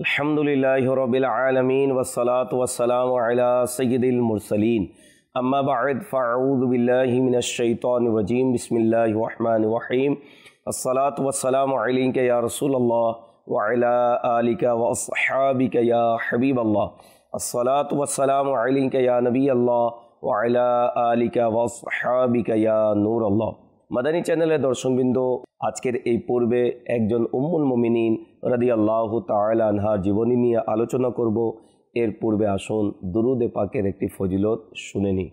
अल्हम्दुलिल्लाहिरब्बिलालमीन वस्सलातु वस्सलामु अला सय्यदिल मुरसलीन अम्मा बअद फ़अऊज़ु बिल्लाहि मिनश शैतानिर रजीम बिस्मिल्लाहिर अलैका या रसूलल्लाह व अला आलिका व अस्हाबिका या हबीबल्लाह अस्सलातु वस्सलामु अलैका या नबी अल्लाह व अला आलिका व अस्हाबिका या नूर अल्लाह মাদানী চ্যানেলের দর্শনবৃন্দ আজকের এই পূর্বে একজন উম্মুল মমিনিন রাদি আল্লাহ আনহা জীবনী নিয়ে আলোচনা করব এর পূর্বে আসুন দুরুদে পাকের একটি ফজিলত শুনে নি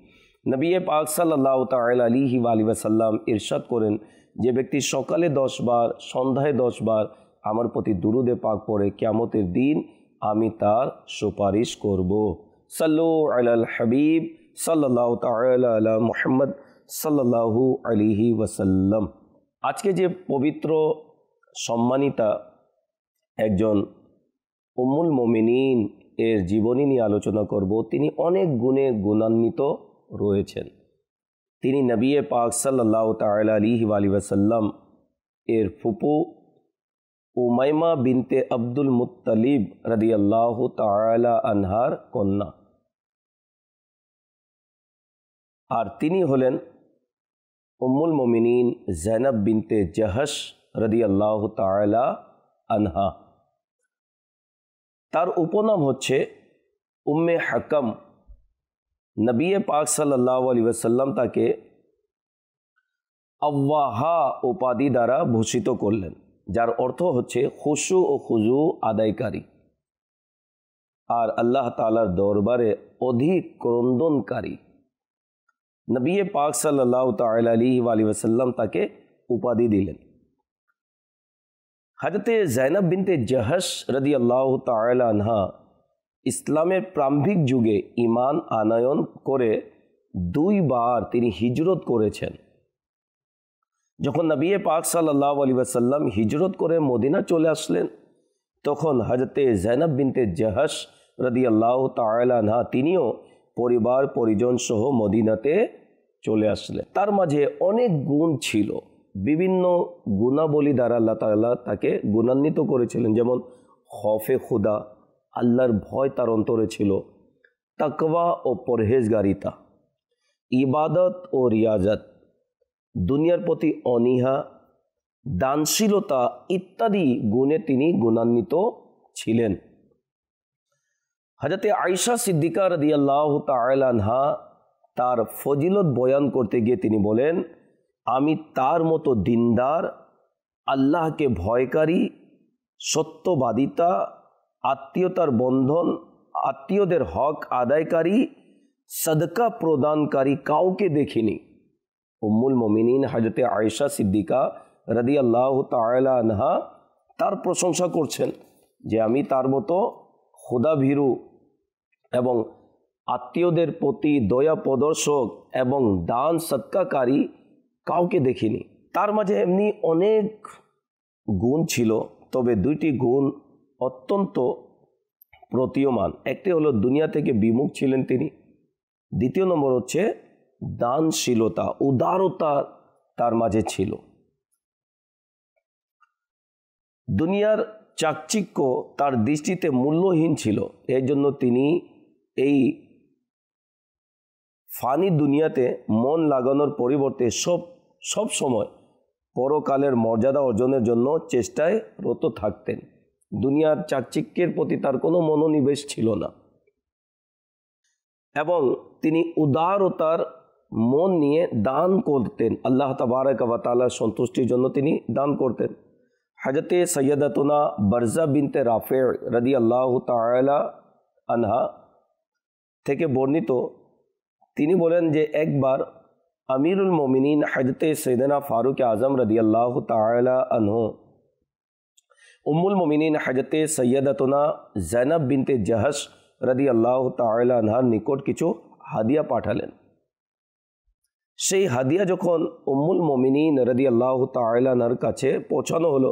নবী পাক সাল্লাহ তাল আলিহি আলিবাসাল্লাম ইরশাদ করেন যে ব্যক্তি সকালে দশ বার সন্ধ্যায় দশ বার আমার প্রতি দুরুদে পাক পরে ক্যামতের দিন আমি তার সুপারিশ করব সাল্লু আল হাবিব সাল্লাহ তাল মোহাম্মদ সাল্লাহু আলিহি ওয়াসাল্লাম আজকে যে পবিত্র সম্মানিতা একজন উমুল মোমিনিন এর জীবনী নিয়ে আলোচনা করব তিনি অনেক গুণে গুণান্বিত রয়েছেন তিনি নবিয়ে পাক সাল্লাহ তাল আলিহি আলি ওয়াসাল্লাম এর ফুপু উমাইমা বিনতে আব্দুল মুতালিব আল্লাহ তালা আনহার কন্যা আর তিনি হলেন উম্মুল মমিনিন জৈনব বিনতে জাহাস রদি আল্লাহ তালা আনহা তার উপনাম হচ্ছে উম্মে হাকম নবী পাক সাল্লাহ আলী ওয়াসাল্লাম তাকে আওয়াহা উপাধি দ্বারা ভূষিত করলেন যার অর্থ হচ্ছে খুশু ও খুজু আদায়কারী আর আল্লাহ তালার দরবারে অধিক ক্রন্দনকারী নবী পাক সাল্লাহ তালি ওয়াসাল্লাম তাকে উপাধি দিলেন হাজরতে জাইনাব বিনতে জাহাস রদি আল্লাহ আনহা ইসলামের প্রারম্ভিক যুগে ইমান আনায়ন করে দুইবার তিনি হিজরত করেছেন যখন নবী পাক সাল্লাহ আলী ওয়াসাল্লাম হিজরত করে মদিনা চলে আসলেন তখন হাজরতে জাইনাব বিনতে জাহাস রদি আল্লাহ তালা আনহা তিনিও পরিবার পরিজন সহ মদিনাতে চলে আসলেন তার মাঝে অনেক গুণ ছিল বিভিন্ন গুণাবলী দ্বারা আল্লাহ তাল্লাহ তাকে গুণান্বিত করেছিলেন যেমন হফে খুদা আল্লাহর ভয় তার অন্তরে ছিল তাকওয়া ও পরহেজগারিতা ইবাদত ও রিয়াজত দুনিয়ার প্রতি অনীহা দানশীলতা ইত্যাদি গুণে তিনি গুণান্বিত ছিলেন হাজাতে আয়সা সিদ্দিকা রদিয়াল্লাহ তাল্লাহা তার ফজিলত বয়ান করতে গিয়ে তিনি বলেন আমি তার মতো দিনদার আল্লাহকে ভয়কারী সত্যবাদিতা আত্মীয়তার বন্ধন আত্মীয়দের হক আদায়কারী সদকা প্রদানকারী কাউকে দেখিনি উম্মুল মমিনিন হাজতে আয়সা সিদ্দিকা রদি আল্লাহ আনহা তার প্রশংসা করছেন যে আমি তার মতো ক্ষুদাভীরু এবং আত্মীয়দের প্রতি দয়া প্রদর্শক এবং দান সৎকাকারী কাউকে দেখিনি তার মাঝে এমনি অনেক গুণ ছিল তবে দুইটি গুণ অত্যন্ত প্রতীয়মান একটি হলো দুনিয়া থেকে বিমুখ ছিলেন তিনি দ্বিতীয় নম্বর হচ্ছে দানশীলতা উদারতা তার মাঝে ছিল দুনিয়ার চাকচিক্য তার দৃষ্টিতে মূল্যহীন ছিল এই জন্য তিনি এই ফানি দুনিয়াতে মন লাগানোর পরিবর্তে সব সব সময় পরকালের মর্যাদা অর্জনের জন্য চেষ্টায় রত থাকতেন দুনিয়ার চাকচিক্যের প্রতি তার কোনো মনোনিবেশ ছিল না এবং তিনি উদারতার মন নিয়ে দান করতেন আল্লাহ তবারক বা তালার সন্তুষ্টির জন্য তিনি দান করতেন হাজতে সৈয়দাতুনা বারজা বিনতে রাফে রদি আল্লাহ তালা আনহা বর্ণিত তিনি বলেন যে একবার আমিরুল মমিনিন হজরত সৈদনা ফারুক আজম রদিয়াল্লাহ তালা উম্মুল মমিনিন হজরত সৈয়দতনা জৈনব বিনতে জাহাস রদি আল্লাহ তালা নিকট কিছু হাদিয়া পাঠালেন সেই হাদিয়া যখন উম্মুল মমিনিন রদি আল্লাহ তালার কাছে পৌঁছানো হলো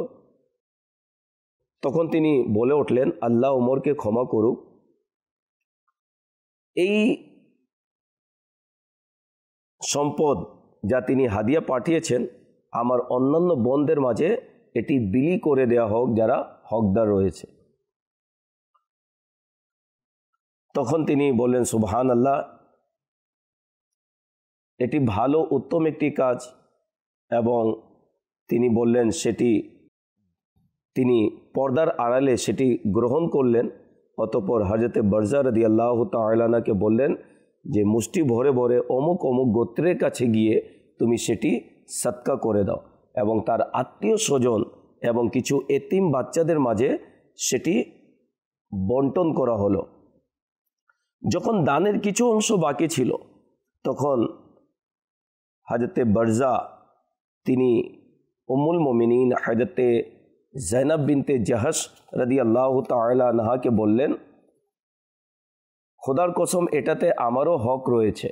তখন তিনি বলে উঠলেন আল্লাহ ওমরকে ক্ষমা করুক এই সম্পদ যা তিনি হাদিয়া পাঠিয়েছেন আমার অন্যান্য বন্ধের মাঝে এটি বিলি করে দেয়া হোক যারা হকদার রয়েছে তখন তিনি বললেন সুবহান আল্লাহ এটি ভালো উত্তম একটি কাজ এবং তিনি বললেন সেটি তিনি পর্দার আড়ালে সেটি গ্রহণ করলেন অতপর হাজরতে বরজা রদি আল্লাহ তালাকে বললেন যে মুষ্টি ভরে ভরে অমুক অমুক গোত্রের কাছে গিয়ে তুমি সেটি সৎকা করে দাও এবং তার আত্মীয় স্বজন এবং কিছু এতিম বাচ্চাদের মাঝে সেটি বন্টন করা হলো যখন দানের কিছু অংশ বাকি ছিল তখন হাজরতে বরজা তিনি অমুল মমিনিন হাজরতে জৈনব বিনতে জাহাস রদি আল্লাহ নাহাকে বললেন খোদার কসম এটাতে আমারও হক রয়েছে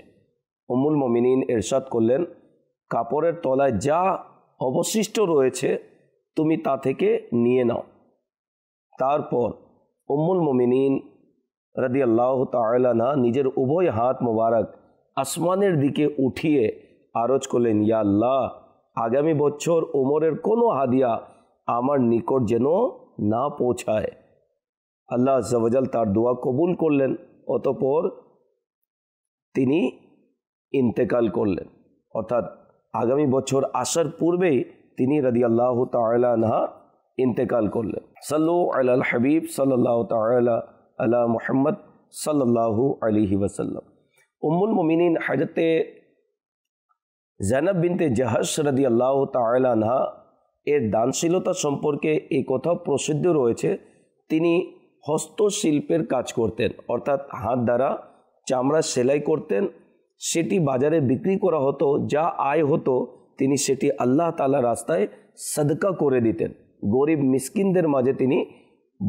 উমুল মমিনিন এরশাদ করলেন কাপড়ের তলায় যা অবশিষ্ট রয়েছে তুমি তা থেকে নিয়ে নাও তারপর অমুল মমিনিন রদি আল্লাহ তালানা নিজের উভয় হাত মোবারক আসমানের দিকে উঠিয়ে আরজ করলেন ইয়া আল্লাহ আগামী বছর ওমরের কোনো হাদিয়া আমার নিকট যেন না পৌঁছায় আল্লাহ জওয়াজাল তার দোয়া কবুল করলেন অতপর তিনি ইন্তেকাল করলেন অর্থাৎ আগামী বছর আসার পূর্বেই তিনি রাদি আল্লাহ তাল্লাহা ইন্তেকাল করলেন সাল্লু আল হাবিব সাল্লাহ তাল্লাহ আলা মোহাম্মদ সাল্লাহু আলিহি ওসাল্লাম উম্মুল মমিনিন হাজরতে জৈনব বিনতে জাহাস রদি আল্লাহ তাল্লাহা এর দানশীলতা সম্পর্কে এই কথাও প্রসিদ্ধ রয়েছে তিনি হস্তশিল্পের কাজ করতেন অর্থাৎ হাত দ্বারা চামড়া সেলাই করতেন সেটি বাজারে বিক্রি করা হতো যা আয় হতো তিনি সেটি আল্লাহ তালা রাস্তায় সদকা করে দিতেন গরিব মিসকিনদের মাঝে তিনি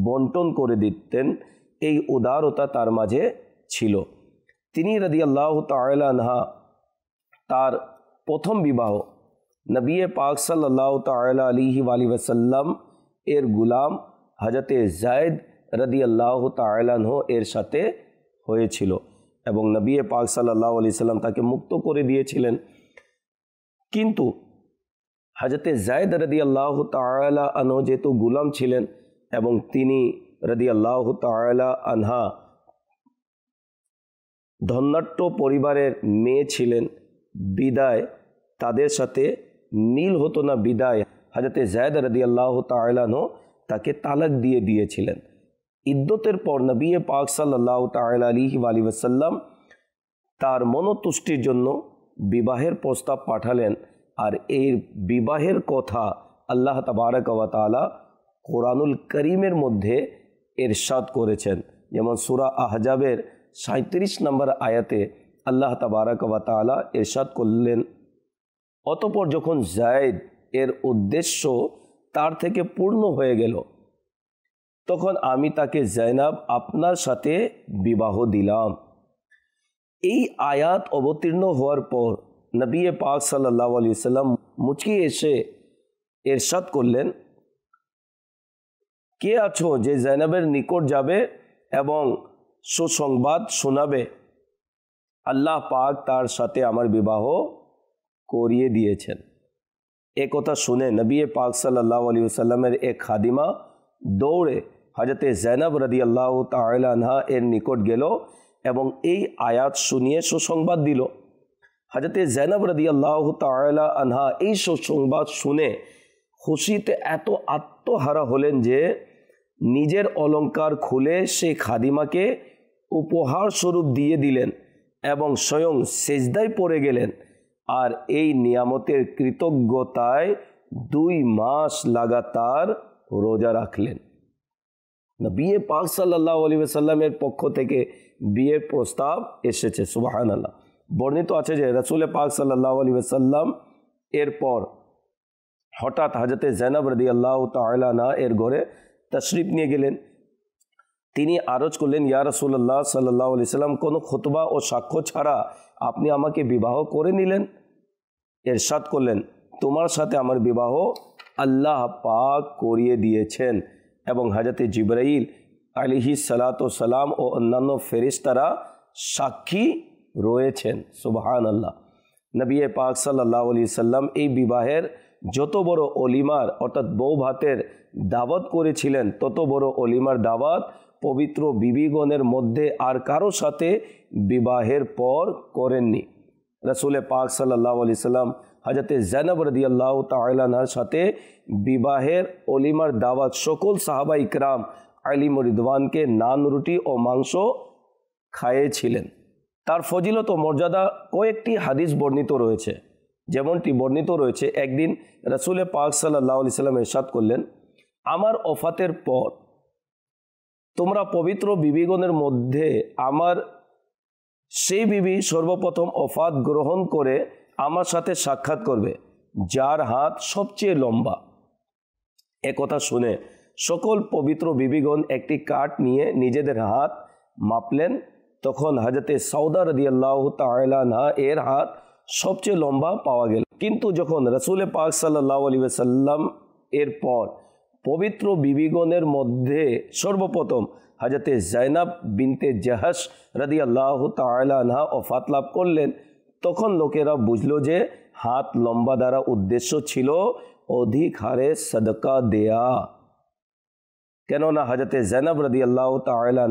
বন্টন করে দিতেন এই উদারতা তার মাঝে ছিল তিনি রাদি আল্লাহ তাল্লাহা তার প্রথম বিবাহ নবী পাক সাল্লাহ তালি ওসাল্লাম এর গুলাম হজরত জায়দ রদি আল্লাহ তালাহ এর সাথে হয়েছিল এবং নবী পাক সাল্লাহ আলি সাল্লাম তাকে মুক্ত করে দিয়েছিলেন কিন্তু হাজরতে জায়দ রদি আল্লাহ তালা আনহ যেহেতু গুলাম ছিলেন এবং তিনি রদি আল্লাহ তালা আনহা ধন্যাট্য পরিবারের মেয়ে ছিলেন বিদায় তাদের সাথে মিল হতো না বিদায় হাজাতে জায়দ রদি আল্লাহ তালানো তাকে তালাক দিয়ে দিয়েছিলেন ইদ্যতের পর নবী পাক সাল্লাহ তাল আলী আলী ওসাল্লাম তার মনতুষ্টির জন্য বিবাহের প্রস্তাব পাঠালেন আর এই বিবাহের কথা আল্লাহ তবারক ওয়াতালা কোরআনুল করিমের মধ্যে এরশাদ করেছেন যেমন সুরা আহজাবের সাঁত্রিশ নম্বর আয়াতে আল্লাহ তবারক এরশাদ করলেন অতপর যখন জায়দ এর উদ্দেশ্য তার থেকে পূর্ণ হয়ে গেল তখন আমি তাকে জয়নাব আপনার সাথে বিবাহ দিলাম এই আয়াত অবতীর্ণ হওয়ার পর নবী পাক সাল্লাহ আলি সাল্লাম মুচকি এসে এরশাদ করলেন কে আছো যে জয়নাবের নিকট যাবে এবং সুসংবাদ শোনাবে আল্লাহ পাক তার সাথে আমার বিবাহ করিয়ে দিয়েছেন এ কথা শুনে নবী পাক সাল্লাহ আলী সাল্লামের এক খাদিমা দৌড়ে হজরতে জৈনব রদি আল্লাহ আনহা এর নিকট গেল এবং এই আয়াত শুনিয়ে সুসংবাদ দিল হজরতে জেনব রদি আল্লাহ তাল্লা আনহা এই সুসংবাদ শুনে খুশিতে এত আত্মহারা হলেন যে নিজের অলঙ্কার খুলে সেই খাদিমাকে উপহার স্বরূপ দিয়ে দিলেন এবং স্বয়ং সেজদায় পড়ে গেলেন আর এই নিয়ামতের কৃতজ্ঞতায় দুই মাস লাগাতার রোজা রাখলেন বিয়ে পাক সাল্লাহ আলী সাল্লামের পক্ষ থেকে বিয়ের প্রস্তাব এসেছে সুবাহান আল্লাহ বর্ণিত আছে যে রসুলে পাক সাল্লাহ আলী সাল্লাম এরপর হঠাৎ হাজতে জেনাব রদি আল্লাহ তালানা এর ঘরে তশরিফ নিয়ে গেলেন তিনি আরজ করলেন ইয়া রসুল্লাহ সাল্লাহ আলি সাল্লাম কোনো খুতবা ও সাক্ষ্য ছাড়া আপনি আমাকে বিবাহ করে নিলেন এরশাদ করলেন তোমার সাথে আমার বিবাহ আল্লাহ পাক করিয়ে দিয়েছেন এবং হাজাতে জিব্রাইল আলিহি সালাত সালাম ও অন্যান্য ফেরিস্তারা সাক্ষী রয়েছেন সুবহান আল্লাহ নবী পাক সাল্লাহ আলি সাল্লাম এই বিবাহের যত বড় অলিমার অর্থাৎ বউ ভাতের দাওয়াত করেছিলেন তত বড় অলিমার দাওয়াত পবিত্র বিবিগণের মধ্যে আর কারো সাথে বিবাহের পর করেননি রসুল পাক সাল্লাহ আলি সাল্লাম হাজরতে জৈনব রদি আল্লাহ তালার সাথে বিবাহের অলিমার দাওয়াত সকল সাহাবা ইকরাম আলিম রিদওয়ানকে নান রুটি ও মাংস খাইয়েছিলেন তার ফজিলত ও মর্যাদা কয়েকটি হাদিস বর্ণিত রয়েছে যেমনটি বর্ণিত রয়েছে একদিন রসুল পাক সাল্লাহ আলি সাল্লাম এরশাদ করলেন আমার অফাতের পর তোমরা পবিত্র বিবিগণের মধ্যে আমার সেই বিবি সর্বপ্রথম অফাত গ্রহণ করে আমার সাথে সাক্ষাৎ করবে যার হাত সবচেয়ে লম্বা একথা শুনে সকল পবিত্র বিবিগণ একটি কাঠ নিয়ে নিজেদের হাত মাপলেন তখন হাজরতে সৌদা রদিয়াল্লাহ তাহা এর হাত সবচেয়ে লম্বা পাওয়া গেল কিন্তু যখন রসুল পাক সাল্লাহ আলী সাল্লাম এর পর পবিত্র বিবিগণের মধ্যে সর্বপ্রথম হাজরতে জাইনাব বিনতে জাহাস রাদি আল্লাহ তালা ও ফাতলাভ করলেন তখন লোকেরা বুঝল যে হাত লম্বা দ্বারা উদ্দেশ্য ছিল অধিক হারে সদকা দেয়া কেননা হাজরতে জাইনাব রদি আল্লাহ তালা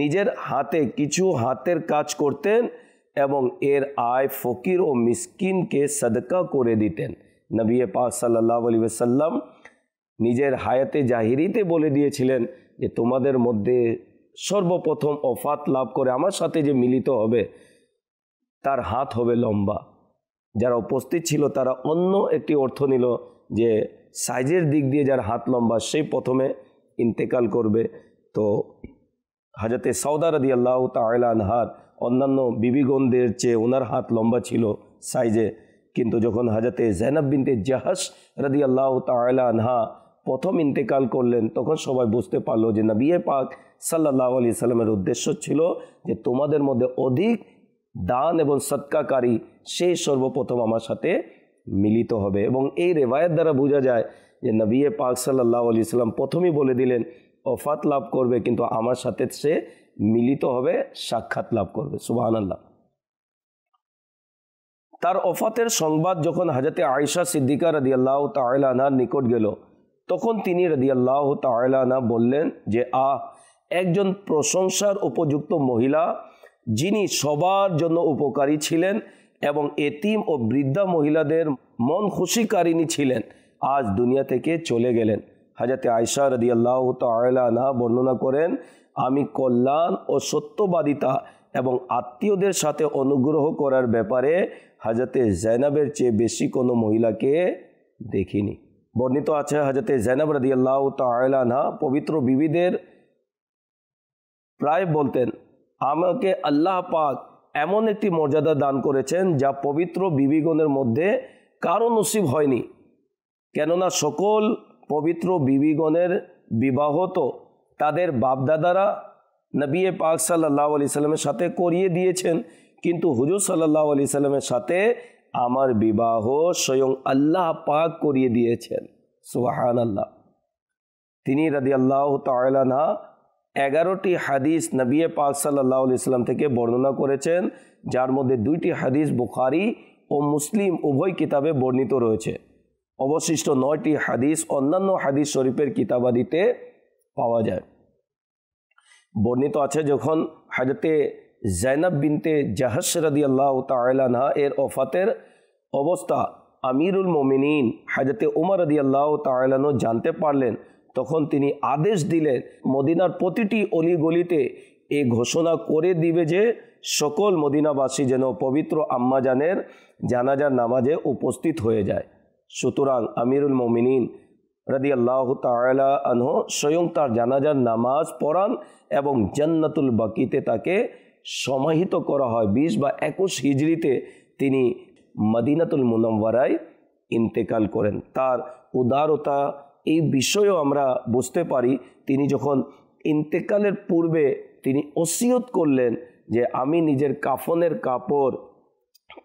নিজের হাতে কিছু হাতের কাজ করতেন এবং এর আয় ফকির ও মিসকিনকে সদকা করে দিতেন নবী পাক সাল্লাহ আলী সাল্লাম নিজের হায়াতে জাহিরিতে বলে দিয়েছিলেন যে তোমাদের মধ্যে সর্বপ্রথম অফাত লাভ করে আমার সাথে যে মিলিত হবে তার হাত হবে লম্বা যারা উপস্থিত ছিল তারা অন্য একটি অর্থ নিল যে সাইজের দিক দিয়ে যার হাত লম্বা সেই প্রথমে ইন্তেকাল করবে তো হাজরতে সৌদার দি আল্লাহ আনহার অন্যান্য বিবিগণদের চেয়ে ওনার হাত লম্বা ছিল সাইজে কিন্তু যখন হাজরতে জেনাব বিনতে জাহাস রাদি আল্লাহ আনহা প্রথম ইন্তেকাল করলেন তখন সবাই বুঝতে পারলো যে নবিয়ে পাক সাল্লাহ আলি সাল্লামের উদ্দেশ্য ছিল যে তোমাদের মধ্যে অধিক দান এবং সৎকাকারী সেই সর্বপ্রথম আমার সাথে মিলিত হবে এবং এই রেবায়ের দ্বারা বোঝা যায় যে নবিয়ে পাক সাল্লাহ আলি সাল্লাম প্রথমেই বলে দিলেন অফাত লাভ করবে কিন্তু আমার সাথে সে মিলিত হবে সাক্ষাৎ লাভ করবে সুবাহান আল্লাহ তার অফাতের সংবাদ যখন হাজাতে আয়সা আল্লাহ তাহলে আনার নিকট গেল তখন তিনি রদিয়াল্লাহ তালানা বললেন যে আ একজন প্রশংসার উপযুক্ত মহিলা যিনি সবার জন্য উপকারী ছিলেন এবং এতিম ও বৃদ্ধা মহিলাদের মন খুশিকারিণী ছিলেন আজ দুনিয়া থেকে চলে গেলেন হাজাতে আয়সা রদিয়াল্লাহ তালানা বর্ণনা করেন আমি কল্যাণ ও সত্যবাদিতা এবং আত্মীয়দের সাথে অনুগ্রহ করার ব্যাপারে হাজাতে জেনাবের চেয়ে বেশি কোনো মহিলাকে দেখিনি বর্ণিত আছে হাজতে জেনব রাদি আল্লাহ তাল্লাহা পবিত্র বিবিদের প্রায় বলতেন আমাকে আল্লাহ পাক এমন একটি মর্যাদা দান করেছেন যা পবিত্র বিবিগণের মধ্যে কারো নসিব হয়নি কেননা সকল পবিত্র বিবিগণের বিবাহ তো তাদের বাপদাদারা নবী পাক সাল্লাহ আলি সাল্লামের সাথে করিয়ে দিয়েছেন কিন্তু হুজুর সাল্লাহ আলি সাল্লামের সাথে আমার বিবাহ স্বয়ং আল্লাহ পাক করিয়ে দিয়েছেন সুবাহান আল্লাহ তিনি রাদি আল্লাহ তালানা এগারোটি হাদিস নবিয়ে পাক সাল্লাহ ইসলাম থেকে বর্ণনা করেছেন যার মধ্যে দুইটি হাদিস বুখারি ও মুসলিম উভয় কিতাবে বর্ণিত রয়েছে অবশিষ্ট নয়টি হাদিস অন্যান্য হাদিস শরীফের কিতাবাদিতে পাওয়া যায় বর্ণিত আছে যখন হাজতে জাইনাব বিনতে জাহাস রাদি আল্লাহ তালা এর ওফাতের অবস্থা আমিরুল মোমিনিন হাজরতে উমর আদি আল্লাহ তালানো জানতে পারলেন তখন তিনি আদেশ দিলেন মদিনার প্রতিটি অলিগলিতে এ ঘোষণা করে দিবে যে সকল মদিনাবাসী যেন পবিত্র আম্মাজানের জানাজার নামাজে উপস্থিত হয়ে যায় সুতরাং আমিরুল মোমিনিন রাদি আল্লাহ তালা আনহ স্বয়ং তার জানাজার নামাজ পড়ান এবং জান্নাতুল বাকিতে তাকে সমাহিত করা হয় বিশ বা একুশ হিজড়িতে তিনি মদিনাতুল মুনম্বরায় ইন্তেকাল করেন তার উদারতা এই বিষয়েও আমরা বুঝতে পারি তিনি যখন ইন্তেকালের পূর্বে তিনি ওসিয়ত করলেন যে আমি নিজের কাফনের কাপড়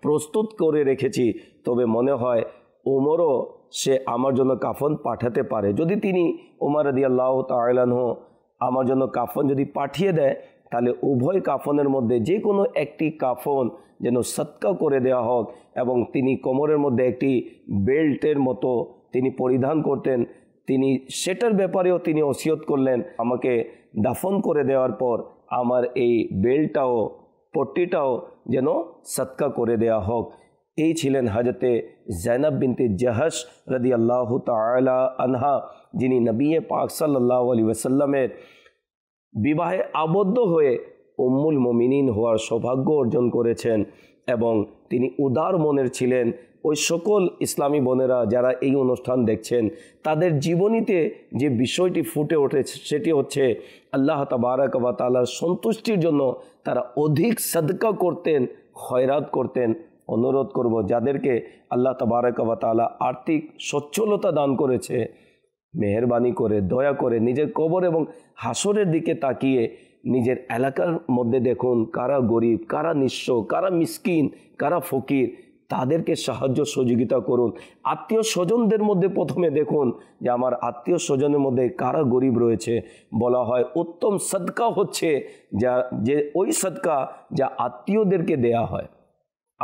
প্রস্তুত করে রেখেছি তবে মনে হয় ওমরও সে আমার জন্য কাফন পাঠাতে পারে যদি তিনি ওমর আদি আল্লাহ তাল্লাহ আমার জন্য কাফন যদি পাঠিয়ে দেয় তাহলে উভয় কাফনের মধ্যে যে কোনো একটি কাফন যেন সৎকা করে দেওয়া হোক এবং তিনি কোমরের মধ্যে একটি বেল্টের মতো তিনি পরিধান করতেন তিনি সেটার ব্যাপারেও তিনি ওসিয়ত করলেন আমাকে দাফন করে দেওয়ার পর আমার এই বেল্টটাও পট্টিটাও যেন সৎকা করে দেওয়া হোক এই ছিলেন হাজতে জৈনব বিনতে জাহাস রদি আল্লাহ তালা আনহা যিনি নবী পাক সাল্লাহ আলী ওসাল্লামের বিবাহে আবদ্ধ হয়ে উম্মুল মমিনিন হওয়ার সৌভাগ্য অর্জন করেছেন এবং তিনি উদার মনের ছিলেন ওই সকল ইসলামী বোনেরা যারা এই অনুষ্ঠান দেখছেন তাদের জীবনীতে যে বিষয়টি ফুটে ওঠে সেটি হচ্ছে আল্লাহ তাবারাক বা তালার সন্তুষ্টির জন্য তারা অধিক সাদকা করতেন হয়রাত করতেন অনুরোধ করব যাদেরকে আল্লাহ তাবারাক বা তালা আর্থিক সচ্ছলতা দান করেছে মেহরবানি করে দয়া করে নিজের কবর এবং হাসরের দিকে তাকিয়ে নিজের এলাকার মধ্যে দেখুন কারা গরিব কারা নিঃস্ব কারা মিসকিন কারা ফকির তাদেরকে সাহায্য সহযোগিতা করুন আত্মীয় স্বজনদের মধ্যে প্রথমে দেখুন যে আমার আত্মীয় স্বজনের মধ্যে কারা গরিব রয়েছে বলা হয় উত্তম সদকা হচ্ছে যা যে ওই সদকা যা আত্মীয়দেরকে দেয়া হয়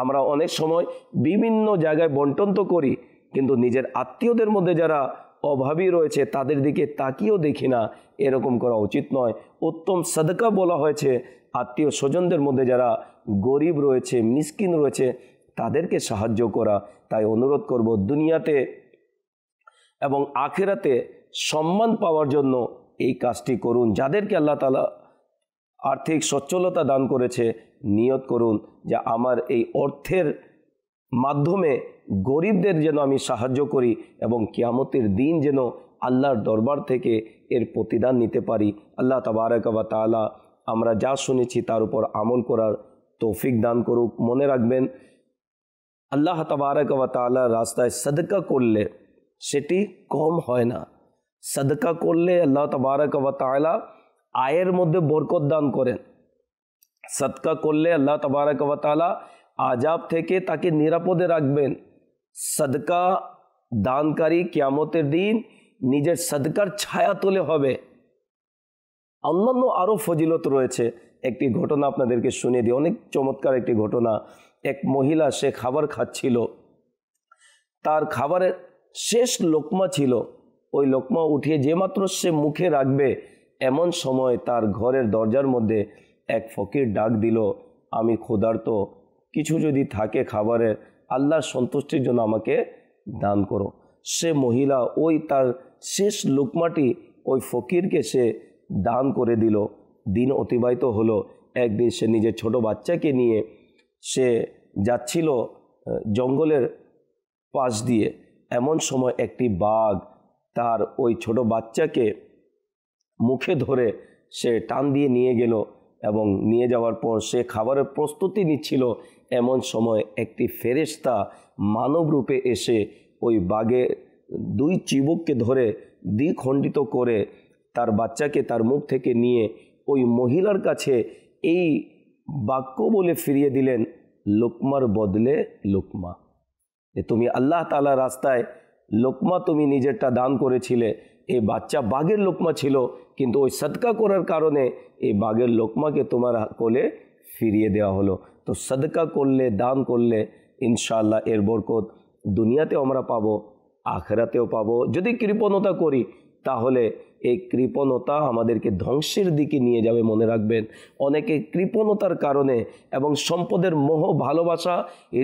আমরা অনেক সময় বিভিন্ন জায়গায় বন্টন তো করি কিন্তু নিজের আত্মীয়দের মধ্যে যারা অভাবী রয়েছে তাদের দিকে তাকিয়েও দেখি না এরকম করা উচিত নয় উত্তম সাদকা বলা হয়েছে আত্মীয় স্বজনদের মধ্যে যারা গরিব রয়েছে মিসকিন রয়েছে তাদেরকে সাহায্য করা তাই অনুরোধ করব দুনিয়াতে এবং আখেরাতে সম্মান পাওয়ার জন্য এই কাজটি করুন যাদেরকে আল্লাহ তালা আর্থিক সচ্ছলতা দান করেছে নিয়ত করুন যা আমার এই অর্থের মাধ্যমে গরিবদের যেন আমি সাহায্য করি এবং কিয়ামতের দিন যেন আল্লাহর দরবার থেকে এর প্রতিদান নিতে পারি আল্লাহ তবারকাবা তালা আমরা যা শুনেছি তার উপর আমল করার তৌফিক দান করুক মনে রাখবেন আল্লাহ তবারকাবা তালা রাস্তায় সদকা করলে সেটি কম হয় না সদকা করলে আল্লাহ তবারকাবা তালা আয়ের মধ্যে বরকত দান করেন সদকা করলে আল্লাহ তবারকাবা তালা আজাব থেকে তাকে নিরাপদে রাখবেন সদকা দানকারী কিয়ামতের দিন নিজের সদকার ছায়া তোলে হবে অন্যান্য আরও ফজিলত রয়েছে একটি ঘটনা আপনাদেরকে শুনে দিই অনেক চমৎকার একটি ঘটনা এক মহিলা সে খাবার খাচ্ছিল তার খাবারের শেষ লোকমা ছিল ওই লোকমা উঠিয়ে যে মাত্র সে মুখে রাখবে এমন সময় তার ঘরের দরজার মধ্যে এক ফকির ডাক দিল আমি ক্ষুধার্ত কিছু যদি থাকে খাবারের আল্লাহর সন্তুষ্টির জন্য আমাকে দান করো সে মহিলা ওই তার শেষ লুকমাটি ওই ফকিরকে সে দান করে দিল দিন অতিবাহিত হলো একদিন সে নিজের ছোট বাচ্চাকে নিয়ে সে যাচ্ছিল জঙ্গলের পাশ দিয়ে এমন সময় একটি বাঘ তার ওই ছোট বাচ্চাকে মুখে ধরে সে টান দিয়ে নিয়ে গেল এবং নিয়ে যাওয়ার পর সে খাবারের প্রস্তুতি নিচ্ছিল এমন সময় একটি ফেরেস্তা মানব রূপে এসে ওই বাঘে দুই চিবুককে ধরে দ্বিখণ্ডিত করে তার বাচ্চাকে তার মুখ থেকে নিয়ে ওই মহিলার কাছে এই বাক্য বলে ফিরিয়ে দিলেন লোকমার বদলে লোকমা যে তুমি আল্লাহ তালা রাস্তায় লোকমা তুমি নিজেরটা দান করেছিলে এই বাচ্চা বাঘের লোকমা ছিল কিন্তু ওই সৎকা করার কারণে এই বাঘের লোকমাকে তোমার কোলে ফিরিয়ে দেওয়া হলো তো সদকা করলে দান করলে ইনশাল্লাহ এর বরকত দুনিয়াতেও আমরা পাবো আখেরাতেও পাবো যদি কৃপণতা করি তাহলে এই কৃপণতা আমাদেরকে ধ্বংসের দিকে নিয়ে যাবে মনে রাখবেন অনেকে কৃপণতার কারণে এবং সম্পদের মোহ ভালোবাসা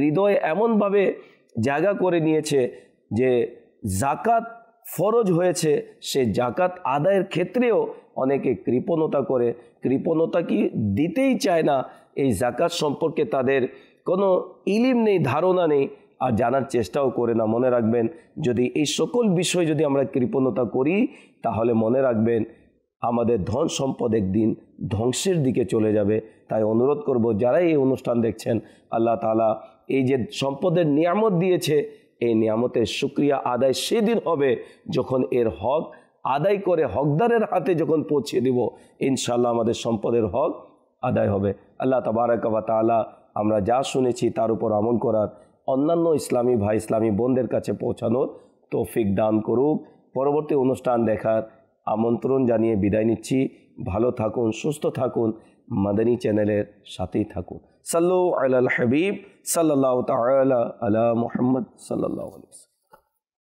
হৃদয় এমনভাবে জায়গা করে নিয়েছে যে জাকাত ফরজ হয়েছে সে জাকাত আদায়ের ক্ষেত্রেও অনেকে কৃপণতা করে কৃপণতা কি দিতেই চায় না এই জাকাত সম্পর্কে তাদের কোনো ইলিম নেই ধারণা নেই আর জানার চেষ্টাও করে না মনে রাখবেন যদি এই সকল বিষয় যদি আমরা কৃপণতা করি তাহলে মনে রাখবেন আমাদের ধন সম্পদ একদিন ধ্বংসের দিকে চলে যাবে তাই অনুরোধ করব যারাই এই অনুষ্ঠান দেখছেন আল্লাহ তালা এই যে সম্পদের নিয়ামত দিয়েছে এই নিয়ামতের সুক্রিয়া আদায় সেদিন হবে যখন এর হক আদায় করে হকদারের হাতে যখন পৌঁছে দিব ইনশাল্লাহ আমাদের সম্পদের হক আদায় হবে আল্লাহ তাবারাকা তালা আমরা যা শুনেছি তার উপর আমল করার অন্যান্য ইসলামী ভাই ইসলামী বোনদের কাছে পৌঁছানোর তৌফিক দান করুক পরবর্তী অনুষ্ঠান দেখার আমন্ত্রণ জানিয়ে বিদায় নিচ্ছি ভালো থাকুন সুস্থ থাকুন মাদানী চ্যানেলের সাথেই থাকুন সাল্লু আল হাবিব সাল্লাহ তাল আলা মোহাম্মদ সাল্লাহ আলিয়া